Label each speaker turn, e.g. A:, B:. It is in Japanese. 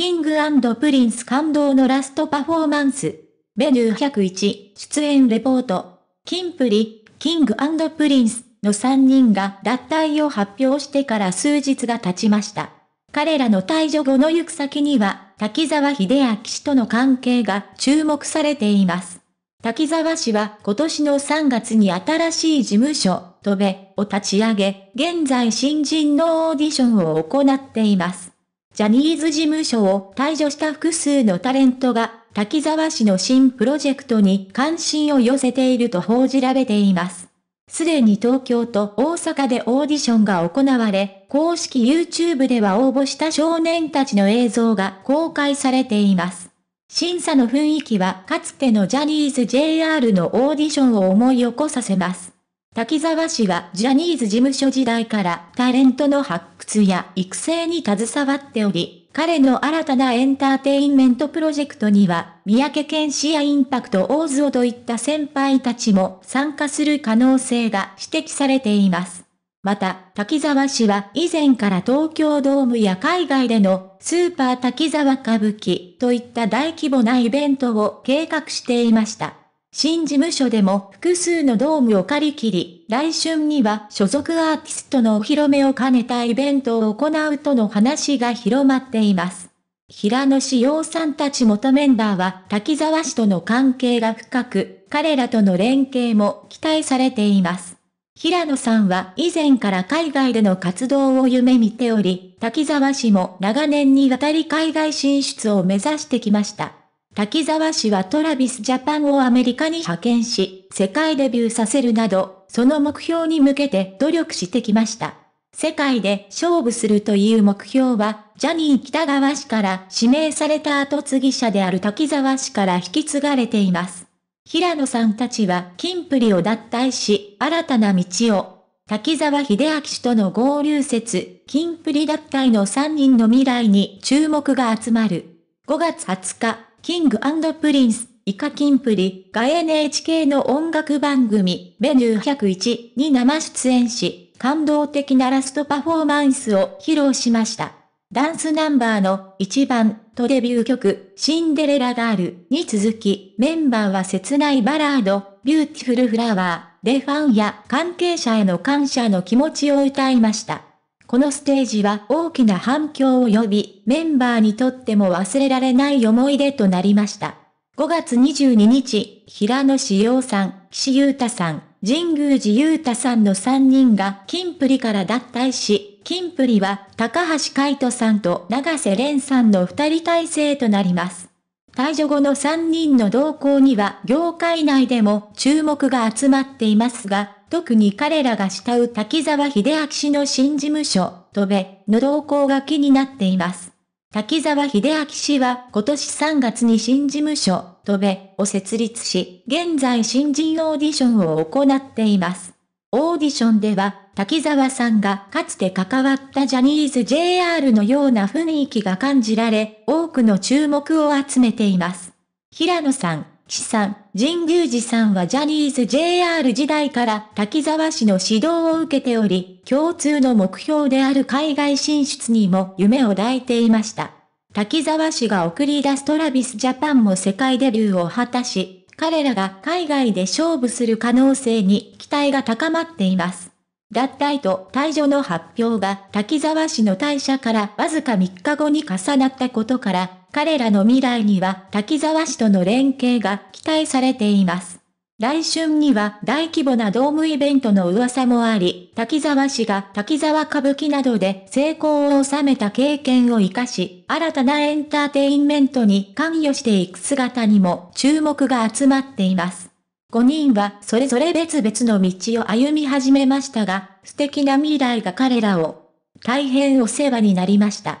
A: キングプリンス感動のラストパフォーマンス。メニュー101、出演レポート。キンプリ、キングプリンスの3人が脱退を発表してから数日が経ちました。彼らの退場後の行く先には、滝沢秀明氏との関係が注目されています。滝沢氏は今年の3月に新しい事務所、戸べを立ち上げ、現在新人のオーディションを行っています。ジャニーズ事務所を退場した複数のタレントが、滝沢氏の新プロジェクトに関心を寄せていると報じられています。すでに東京と大阪でオーディションが行われ、公式 YouTube では応募した少年たちの映像が公開されています。審査の雰囲気はかつてのジャニーズ JR のオーディションを思い起こさせます。滝沢氏はジャニーズ事務所時代からタレントの発掘や育成に携わっており、彼の新たなエンターテインメントプロジェクトには、三宅健氏やインパクト大津をといった先輩たちも参加する可能性が指摘されています。また、滝沢氏は以前から東京ドームや海外でのスーパー滝沢歌舞伎といった大規模なイベントを計画していました。新事務所でも複数のドームを借り切り、来春には所属アーティストのお披露目を兼ねたイベントを行うとの話が広まっています。平野志陽さんたち元メンバーは滝沢氏との関係が深く、彼らとの連携も期待されています。平野さんは以前から海外での活動を夢見ており、滝沢氏も長年にわたり海外進出を目指してきました。滝沢氏はトラビスジャパンをアメリカに派遣し、世界デビューさせるなど、その目標に向けて努力してきました。世界で勝負するという目標は、ジャニー北川氏から指名された後継ぎ者である滝沢氏から引き継がれています。平野さんたちは金プリを脱退し、新たな道を。滝沢秀明氏との合流説、金プリ脱退の3人の未来に注目が集まる。5月20日。キングプリンス、イカキンプリが NHK の音楽番組、メニュー101に生出演し、感動的なラストパフォーマンスを披露しました。ダンスナンバーの1番とデビュー曲、シンデレラガールに続き、メンバーは切ないバラード、ビューティフルフラワーでファンや関係者への感謝の気持ちを歌いました。このステージは大きな反響を呼び、メンバーにとっても忘れられない思い出となりました。5月22日、平野志陽さん、岸優太さん、神宮寺優太さんの3人が金プリから脱退し、金プリは高橋海人さんと長瀬廉さんの2人体制となります。退場後の3人の動向には業界内でも注目が集まっていますが、特に彼らが慕う滝沢秀明氏の新事務所、戸部の動向が気になっています。滝沢秀明氏は今年3月に新事務所、戸部を設立し、現在新人オーディションを行っています。オーディションでは、滝沢さんがかつて関わったジャニーズ JR のような雰囲気が感じられ、多くの注目を集めています。平野さん、志さん、神宮寺さんはジャニーズ JR 時代から滝沢氏の指導を受けており、共通の目標である海外進出にも夢を抱いていました。滝沢氏が送り出すトラビスジャパンも世界デビューを果たし、彼らが海外で勝負する可能性に期待が高まっています。脱退と退場の発表が滝沢氏の退社からわずか3日後に重なったことから、彼らの未来には滝沢市との連携が期待されています。来春には大規模なドームイベントの噂もあり、滝沢市が滝沢歌舞伎などで成功を収めた経験を活かし、新たなエンターテインメントに関与していく姿にも注目が集まっています。5人はそれぞれ別々の道を歩み始めましたが、素敵な未来が彼らを大変お世話になりました。